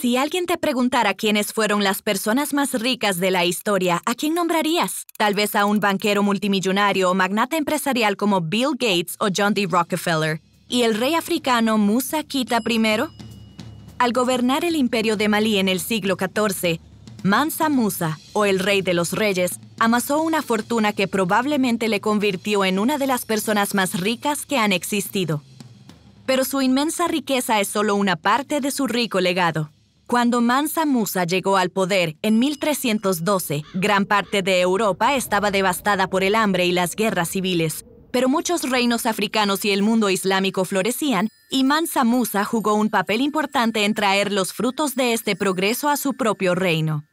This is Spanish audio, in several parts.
Si alguien te preguntara quiénes fueron las personas más ricas de la historia, ¿a quién nombrarías? Tal vez a un banquero multimillonario o magnate empresarial como Bill Gates o John D. Rockefeller. ¿Y el rey africano Musa Kita I? Al gobernar el imperio de Malí en el siglo XIV, Mansa Musa, o el rey de los reyes, amasó una fortuna que probablemente le convirtió en una de las personas más ricas que han existido. Pero su inmensa riqueza es solo una parte de su rico legado. Cuando Mansa Musa llegó al poder en 1312, gran parte de Europa estaba devastada por el hambre y las guerras civiles. Pero muchos reinos africanos y el mundo islámico florecían, y Mansa Musa jugó un papel importante en traer los frutos de este progreso a su propio reino.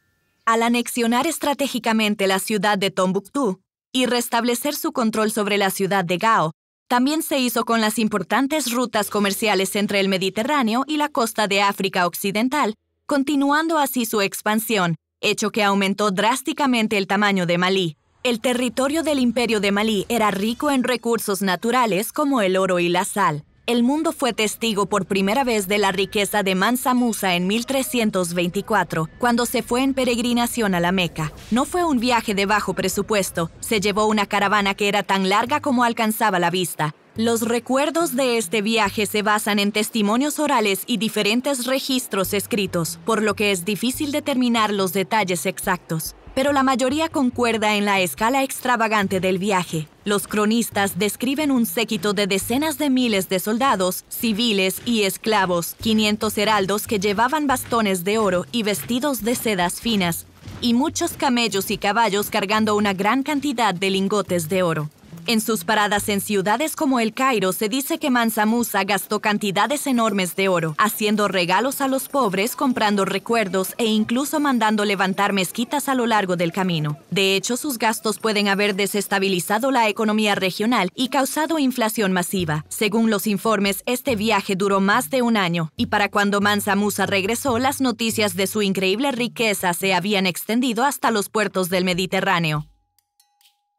Al anexionar estratégicamente la ciudad de Tombuctú y restablecer su control sobre la ciudad de Gao, también se hizo con las importantes rutas comerciales entre el Mediterráneo y la costa de África Occidental, continuando así su expansión, hecho que aumentó drásticamente el tamaño de Malí. El territorio del imperio de Malí era rico en recursos naturales como el oro y la sal el mundo fue testigo por primera vez de la riqueza de Mansa Musa en 1324, cuando se fue en peregrinación a la Meca. No fue un viaje de bajo presupuesto, se llevó una caravana que era tan larga como alcanzaba la vista. Los recuerdos de este viaje se basan en testimonios orales y diferentes registros escritos, por lo que es difícil determinar los detalles exactos pero la mayoría concuerda en la escala extravagante del viaje. Los cronistas describen un séquito de decenas de miles de soldados, civiles y esclavos, 500 heraldos que llevaban bastones de oro y vestidos de sedas finas, y muchos camellos y caballos cargando una gran cantidad de lingotes de oro. En sus paradas en ciudades como El Cairo se dice que Mansa Musa gastó cantidades enormes de oro, haciendo regalos a los pobres, comprando recuerdos e incluso mandando levantar mezquitas a lo largo del camino. De hecho, sus gastos pueden haber desestabilizado la economía regional y causado inflación masiva. Según los informes, este viaje duró más de un año y para cuando Mansa Musa regresó, las noticias de su increíble riqueza se habían extendido hasta los puertos del Mediterráneo.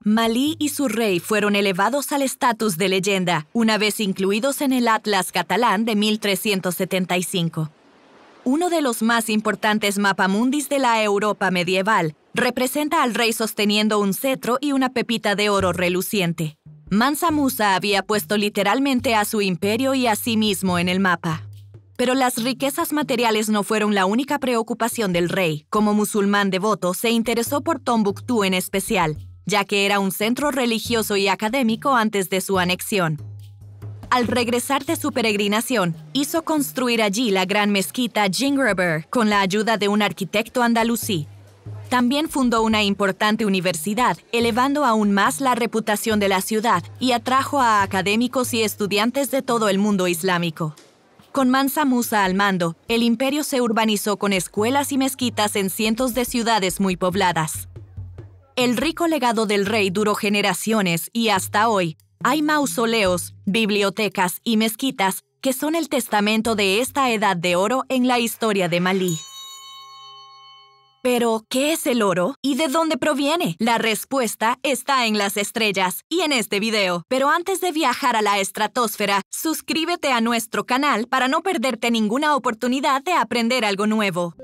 Malí y su rey fueron elevados al estatus de leyenda, una vez incluidos en el Atlas catalán de 1375. Uno de los más importantes mapamundis de la Europa medieval, representa al rey sosteniendo un cetro y una pepita de oro reluciente. Mansa Musa había puesto literalmente a su imperio y a sí mismo en el mapa. Pero las riquezas materiales no fueron la única preocupación del rey. Como musulmán devoto, se interesó por Tombuctú en especial, ya que era un centro religioso y académico antes de su anexión. Al regresar de su peregrinación, hizo construir allí la gran mezquita Gingreber con la ayuda de un arquitecto andalusí. También fundó una importante universidad, elevando aún más la reputación de la ciudad y atrajo a académicos y estudiantes de todo el mundo islámico. Con Mansa Musa al mando, el imperio se urbanizó con escuelas y mezquitas en cientos de ciudades muy pobladas. El rico legado del rey duró generaciones y hasta hoy hay mausoleos, bibliotecas y mezquitas que son el testamento de esta edad de oro en la historia de Malí. Pero, ¿qué es el oro y de dónde proviene? La respuesta está en las estrellas y en este video. Pero antes de viajar a la estratosfera, suscríbete a nuestro canal para no perderte ninguna oportunidad de aprender algo nuevo.